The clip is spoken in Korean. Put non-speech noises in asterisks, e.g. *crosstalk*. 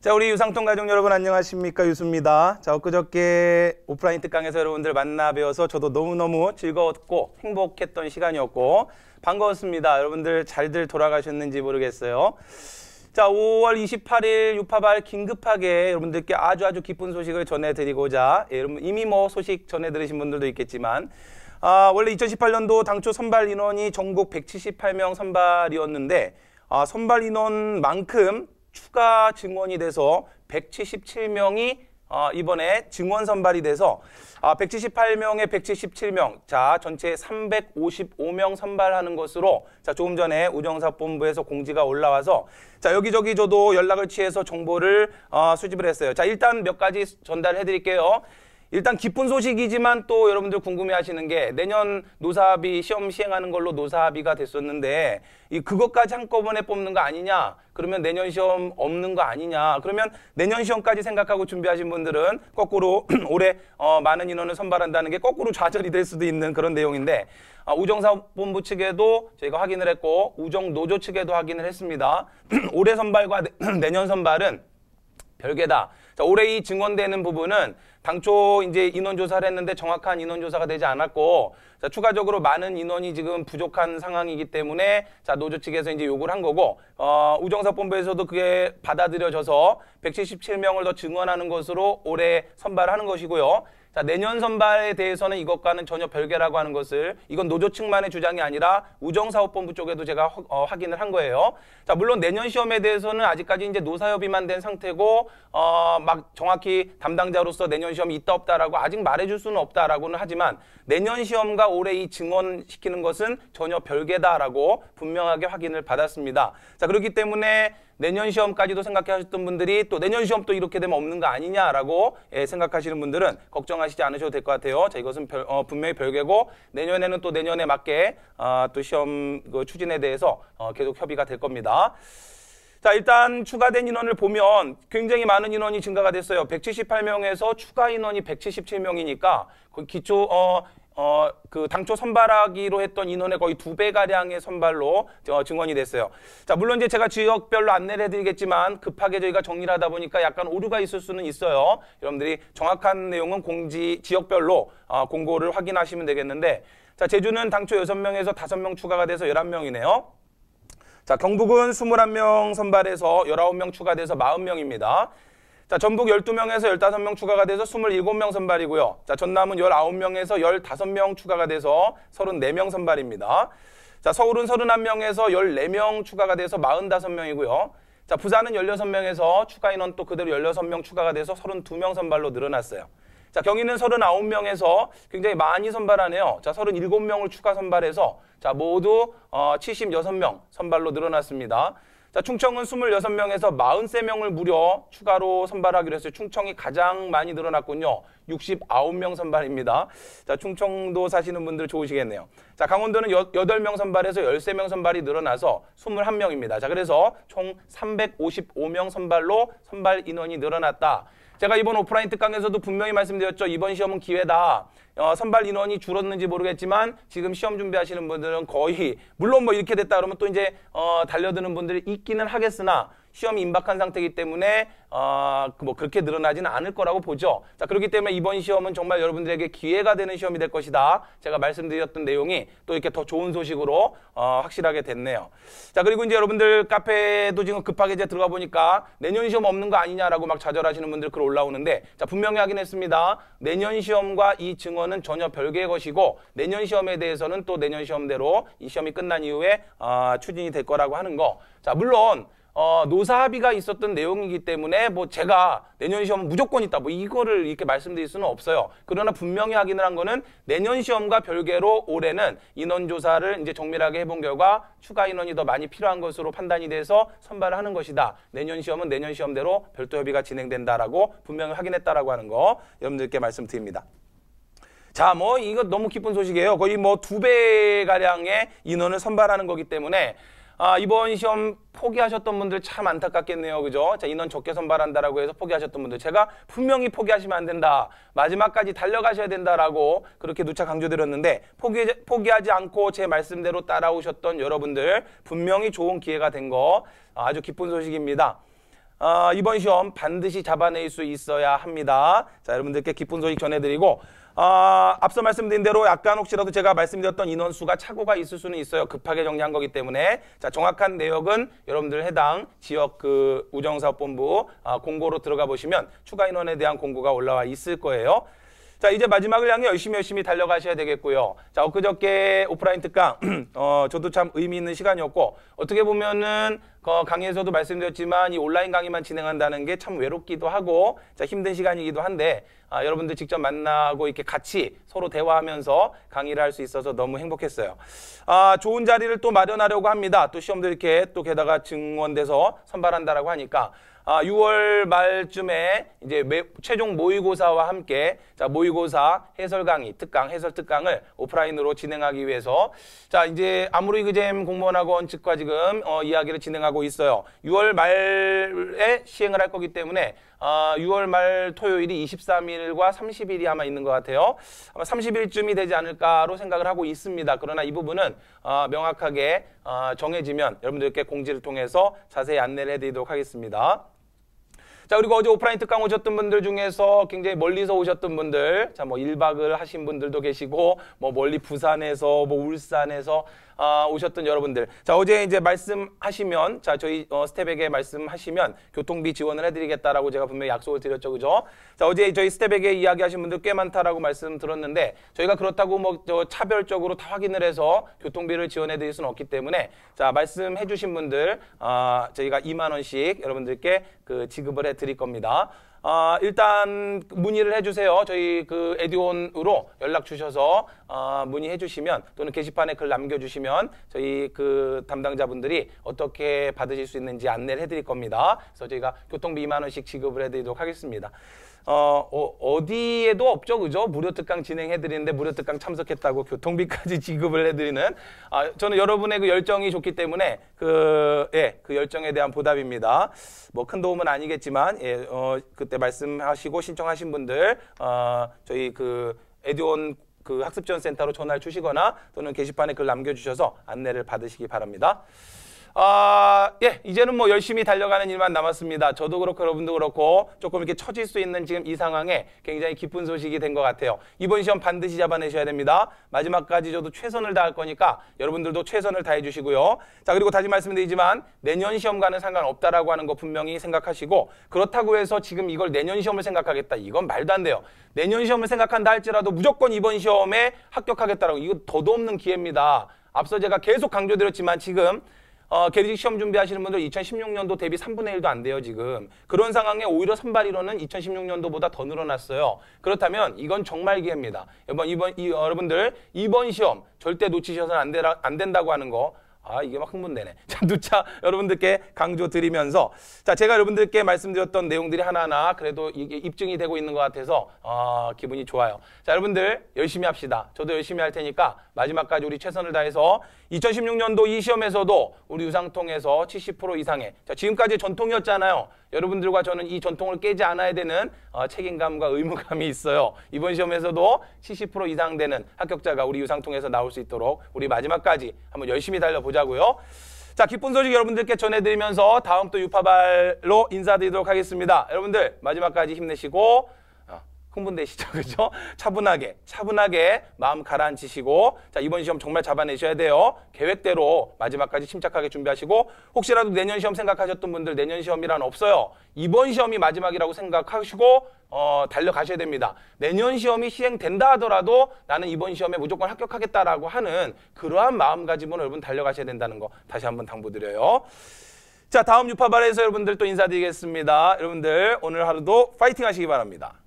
자, 우리 유상통 가족 여러분 안녕하십니까? 유수입니다. 자, 엊그저께 오프라인 특강에서 여러분들 만나 뵈어서 저도 너무너무 즐거웠고 행복했던 시간이었고 반가웠습니다. 여러분들 잘들 돌아가셨는지 모르겠어요. 자, 5월 28일 유파발 긴급하게 여러분들께 아주 아주 기쁜 소식을 전해드리고자 예, 여러분 이미 뭐 소식 전해드리신 분들도 있겠지만 아, 원래 2018년도 당초 선발 인원이 전국 178명 선발이었는데 아, 선발 인원만큼 추가 증원이 돼서 177명이 어, 이번에 증원 선발이 돼서 아, 178명에 177명, 자 전체 355명 선발하는 것으로 자 조금 전에 우정사본부에서 공지가 올라와서 자 여기저기 저도 연락을 취해서 정보를 어, 수집을 했어요. 자 일단 몇 가지 전달해드릴게요. 일단 기쁜 소식이지만 또 여러분들 궁금해하시는 게 내년 노사합의 시험 시행하는 걸로 노사합의가 됐었는데 이 그것까지 한꺼번에 뽑는 거 아니냐? 그러면 내년 시험 없는 거 아니냐? 그러면 내년 시험까지 생각하고 준비하신 분들은 거꾸로 *clears throat* 올해 어, 많은 인원을 선발한다는 게 거꾸로 좌절이 될 수도 있는 그런 내용인데 아, 우정사업본부 측에도 저희가 확인을 했고 우정노조 측에도 확인을 했습니다. *clears throat* 올해 선발과 *clears throat* 내년 선발은 별개다. 자, 올해 이 증언되는 부분은 당초 이제 인원조사를 했는데 정확한 인원조사가 되지 않았고 자, 추가적으로 많은 인원이 지금 부족한 상황이기 때문에 자, 노조 측에서 이제 요구를 한 거고 어, 우정사본부에서도 그게 받아들여져서 177명을 더 증언하는 것으로 올해 선발하는 것이고요. 자, 내년 선발에 대해서는 이것과는 전혀 별개라고 하는 것을 이건 노조 측만의 주장이 아니라 우정사업본부 쪽에도 제가 허, 어, 확인을 한 거예요. 자, 물론 내년 시험에 대해서는 아직까지 이제 노사협의만 된 상태고 어, 막 정확히 담당자로서 내년 시험이 있다 없다라고 아직 말해줄 수는 없다라고는 하지만 내년 시험과 올해 이 증언시키는 것은 전혀 별개다라고 분명하게 확인을 받았습니다. 자, 그렇기 때문에 내년 시험까지도 생각 하셨던 분들이 또 내년 시험또 이렇게 되면 없는 거 아니냐라고 예, 생각하시는 분들은 걱정하시지 않으셔도 될 것 같아요. 자, 이것은 별, 어, 분명히 별개고 내년에는 또 내년에 맞게 어, 또 시험 그 추진에 대해서 어, 계속 협의가 될 겁니다. 자, 일단 추가된 인원을 보면 굉장히 많은 인원이 증가가 됐어요. 178명에서 추가 인원이 177명이니까 그 기초 어 어, 그 당초 선발하기로 했던 인원의 거의 두 배가량의 선발로 어, 증원이 됐어요. 자, 물론 이제 제가 지역별로 안내를 해드리겠지만 급하게 저희가 정리를 하다 보니까 약간 오류가 있을 수는 있어요. 여러분들이 정확한 내용은 공지, 지역별로 어, 공고를 확인하시면 되겠는데 자, 제주는 당초 여섯 명에서 다섯 명 추가가 돼서 열한 명이네요 자, 경북은 스물한 명 선발해서 열아홉 명 추가돼서 마흔 명입니다 자, 전북 12명에서 15명 추가가 돼서 27명 선발이고요. 자, 전남은 19명에서 15명 추가가 돼서 34명 선발입니다. 자, 서울은 31명에서 14명 추가가 돼서 45명이고요. 자, 부산은 16명에서 추가 인원 또 그대로 16명 추가가 돼서 32명 선발로 늘어났어요. 자, 경희는 39명에서 굉장히 많이 선발하네요. 자, 37명을 추가 선발해서 자, 모두 어, 76명 선발로 늘어났습니다. 자, 충청은 26명에서 43명을 무려 추가로 선발하기로 했어요. 충청이 가장 많이 늘어났군요. 69명 선발입니다. 자, 충청도 사시는 분들 좋으시겠네요. 자, 강원도는 8명 선발에서 13명 선발이 늘어나서 21명입니다. 자, 그래서 총 355명 선발로 선발 인원이 늘어났다. 제가 이번 오프라인 특강에서도 분명히 말씀드렸죠. 이번 시험은 기회다. 어, 선발 인원이 줄었는지 모르겠지만 지금 시험 준비하시는 분들은 거의 물론 뭐 이렇게 됐다 그러면 또 이제 어, 달려드는 분들이 있기는 하겠으나 시험이 임박한 상태이기 때문에 어, 그 뭐 그렇게 늘어나지는 않을 거라고 보죠. 자, 그렇기 때문에 이번 시험은 정말 여러분들에게 기회가 되는 시험이 될 것이다. 제가 말씀드렸던 내용이 또 이렇게 더 좋은 소식으로 어, 확실하게 됐네요. 자, 그리고 이제 여러분들 카페도 지금 급하게 이제 들어가 보니까 내년 시험 없는 거 아니냐라고 막 좌절하시는 분들 글 올라오는데 자, 분명히 확인했습니다. 내년 시험과 이 증언은 전혀 별개의 것이고 내년 시험에 대해서는 또 내년 시험대로 이 시험이 끝난 이후에 어, 추진이 될 거라고 하는 거. 자, 물론 어, 노사 합의가 있었던 내용이기 때문에 뭐 제가 내년 시험 무조건 있다 뭐 이거를 이렇게 말씀드릴 수는 없어요. 그러나 분명히 확인을 한 거는 내년 시험과 별개로 올해는 인원 조사를 이제 정밀하게 해본 결과 추가 인원이 더 많이 필요한 것으로 판단이 돼서 선발을 하는 것이다. 내년 시험은 내년 시험대로 별도 협의가 진행된다라고 분명히 확인했다라고 하는 거 여러분들께 말씀드립니다. 자, 뭐 이거 너무 기쁜 소식이에요. 거의 뭐 두 배 가량의 인원을 선발하는 거기 때문에 아, 이번 시험 포기하셨던 분들 참 안타깝겠네요. 그죠? 자, 인원 적게 선발한다라고 해서 포기하셨던 분들. 제가 분명히 포기하시면 안 된다. 마지막까지 달려가셔야 된다라고 그렇게 누차 강조드렸는데 포기, 포기하지 않고 제 말씀대로 따라오셨던 여러분들 분명히 좋은 기회가 된 거 아주 기쁜 소식입니다. 아, 이번 시험 반드시 잡아낼 수 있어야 합니다. 자, 여러분들께 기쁜 소식 전해드리고 어, 앞서 말씀드린 대로 약간 혹시라도 제가 말씀드렸던 인원수가 착오가 있을 수는 있어요. 급하게 정리한 거기 때문에. 자, 정확한 내역은 여러분들 해당 지역 그 우정사업본부 어, 공고로 들어가 보시면 추가 인원에 대한 공고가 올라와 있을 거예요. 자, 이제 마지막을 향해 열심히 열심히 달려가셔야 되겠고요. 자, 엊그저께 오프라인 특강, *clears throat* 어, 저도 참 의미 있는 시간이었고, 어떻게 보면은, 어, 강의에서도 말씀드렸지만, 이 온라인 강의만 진행한다는 게 참 외롭기도 하고, 자, 힘든 시간이기도 한데, 아, 여러분들 직접 만나고 이렇게 같이 서로 대화하면서 강의를 할 수 있어서 너무 행복했어요. 아, 좋은 자리를 또 마련하려고 합니다. 또 시험도 이렇게 또 게다가 증원돼서 선발한다라고 하니까, 아, 6월 말쯤에 이제 최종 모의고사와 함께 자, 모의고사 해설 강의, 특강, 해설 특강을 오프라인으로 진행하기 위해서 자, 이제 아무리 그잼 공무원학원 측과 지금 어, 이야기를 진행하고 있어요. 6월 말에 시행을 할 거기 때문에 어, 아, 6월 말 토요일이 23일과 30일이 아마 있는 것 같아요. 아마 30일쯤이 되지 않을까로 생각을 하고 있습니다. 그러나 이 부분은 어, 명확하게 어, 정해지면 여러분들께 공지를 통해서 자세히 안내를 해드리도록 하겠습니다. 자, 그리고 어제 오프라인 특강 오셨던 분들 중에서 굉장히 멀리서 오셨던 분들, 자, 뭐 1박을 하신 분들도 계시고, 뭐 멀리 부산에서, 뭐 울산에서 어, 오셨던 여러분들. 자, 어제 이제 말씀하시면, 자, 저희 어, 스텝에게 말씀하시면 교통비 지원을 해드리겠다라고 제가 분명히 약속을 드렸죠. 그죠? 자, 어제 저희 스텝에게 이야기하신 분들 꽤 많다라고 말씀 드렸는데 저희가 그렇다고 뭐 저 차별적으로 다 확인을 해서 교통비를 지원해드릴 수는 없기 때문에 자, 말씀해주신 분들, 어, 저희가 2만원씩 여러분들께 그 지급을 해드릴 겁니다. 어, 일단 문의를 해주세요. 저희 그 에듀온으로 연락 주셔서 어, 문의해 주시면 또는 게시판에 글 남겨주시면 저희 그 담당자분들이 어떻게 받으실 수 있는지 안내를 해드릴 겁니다. 그래서 저희가 교통비 2만 원씩 지급을 해드리도록 하겠습니다. 어, 어, 디에도 없죠, 그죠? 무료 특강 진행해드리는데 무료 특강 참석했다고 교통비까지 *laughs* 지급을 해드리는. 아, 저는 여러분의 그 열정이 좋기 때문에 그, 예, 그 열정에 대한 보답입니다. 뭐 큰 도움은 아니겠지만, 예, 어, 그 그때 말씀하시고 신청하신 분들 어, 저희 그 에듀온 그 학습 지원 센터로 전화를 주시거나 또는 게시판에 글 남겨 주셔서 안내를 받으시기 바랍니다. 아, 예, 이제는 뭐 열심히 달려가는 일만 남았습니다. 저도 그렇고 여러분도 그렇고 조금 이렇게 처질 수 있는 지금 이 상황에 굉장히 기쁜 소식이 된 것 같아요. 이번 시험 반드시 잡아내셔야 됩니다. 마지막까지 저도 최선을 다할 거니까 여러분들도 최선을 다해 주시고요. 자, 그리고 다시 말씀드리지만 내년 시험과는 상관없다라고 하는 거 분명히 생각하시고 그렇다고 해서 지금 이걸 내년 시험을 생각하겠다. 이건 말도 안 돼요. 내년 시험을 생각한다 할지라도 무조건 이번 시험에 합격하겠다라고 이거 더도 없는 기회입니다. 앞서 제가 계속 강조드렸지만 지금 어, 개리직 시험 준비하시는 분들 2016년도 대비 3분의 1도 안 돼요 지금. 그런 상황에 오히려 선발 인원은 2016년도보다 더 늘어났어요. 그렇다면 이건 정말 기회입니다. 이번 이번 이 여러분들 이번 시험 절대 놓치셔서는 안, 되라, 안 된다고 하는 거아 이게 막 흥분되네. *laughs* 자 누차 여러분들께 강조드리면서 자 제가 여러분들께 말씀드렸던 내용들이 하나하나 그래도 이게 입증이 되고 있는 것 같아서 어, 기분이 좋아요. 자 여러분들 열심히 합시다. 저도 열심히 할 테니까 마지막까지 우리 최선을 다해서 2016년도 이 시험에서도 우리 유상통에서 70% 이상의 자 지금까지 전통이었잖아요. 여러분들과 저는 이 전통을 깨지 않아야 되는 어, 책임감과 의무감이 있어요. 이번 시험에서도 70% 이상 되는 합격자가 우리 유상통에서 나올 수 있도록 우리 마지막까지 한번 열심히 달려보자. 보자고요. 자, 기쁜 소식 여러분들께 전해드리면서 다음 또 유파발로 인사드리도록 하겠습니다. 여러분들 마지막까지 힘내시고 흥분되시죠? *laughs* 그렇죠? 차분하게, 차분하게 마음 가라앉히시고 자 이번 시험 정말 잡아내셔야 돼요. 계획대로 마지막까지 침착하게 준비하시고 혹시라도 내년 시험 생각하셨던 분들 내년 시험이란 없어요. 이번 시험이 마지막이라고 생각하시고 어, 달려가셔야 됩니다. 내년 시험이 시행된다 하더라도 나는 이번 시험에 무조건 합격하겠다라고 하는 그러한 마음가짐으로 여러분 달려가셔야 된다는 거 다시 한번 당부드려요. 자, 다음 유파발에서 여러분들 또 인사드리겠습니다. 여러분들 오늘 하루도 파이팅 하시기 바랍니다.